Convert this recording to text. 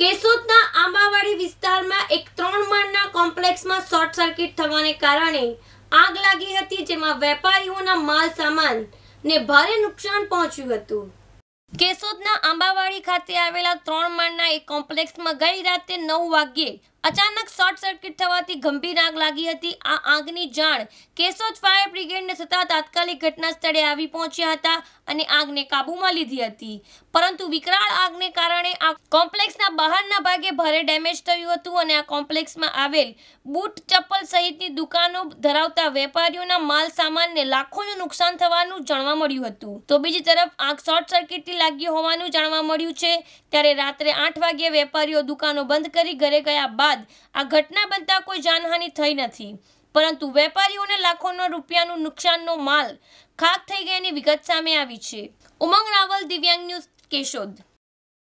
કેશોદના આંબાવાડી વિસ્તારમાં એક ત્રણ માળના કોમ્પ્લેક્સમાં શોર્ટ સર્કિટ થવાને કારણે આગ લાગી હતી જેમાં વેપારીઓના માલ સામાન ને ભારે નુકસાન પહોંચ્યું હતું કેશોદના આંબાવાડી ખાતે આવેલા ત્રણ માળના એક કોમ્પ્લેક્સમાં ગઈ રાતે નવ વાગ્યે અચાનક શોર્ટ સર્કિટ થવાથી ગંભીર આગ લાગી હતી આ આગની જાણ કેશોદ ફાયર બ્રિગેડને થતાં તાત્કાલિક ઘટના સ્થળે આવી પહોંચ્યા હતા અને આગને કાબૂમાં લીધી હતી પરંતુ વિકરાળ આગને કારણે આ કોમ્પ્લેક્સના બહારના ભાગે ભારે ડેમેજ થયું હતું અને આ કોમ્પ્લેક્સમાં આવેલ બૂટ ચપ્પલ સહિતની દુકાનો ધરાવતા વેપારીઓના માલ સામાનને લાખોનું નુકસાન થવાનું જાણવા મળ્યું હતું તો બીજી તરફ આગ શોર્ટ સર્કિટથી લાગી હોવાનું જાણવા મળ્યું છે ત્યારે રાત્રે આઠ વાગ્યે વેપારીઓ દુકાનો બંધ કરી ઘરે ગયા બાદ બાદ આ ઘટના બનતા કોઈ જાનહાની થઈ નથી પરંતુ વેપારીઓને લાખોનો રૂપિયાનું નુકસાનનો માલ ખાક થઈ ગયાની વિગત સામે આવી છે ઉમંગ રાવલ દિવ્યાંગ ન્યૂઝ કેશોદ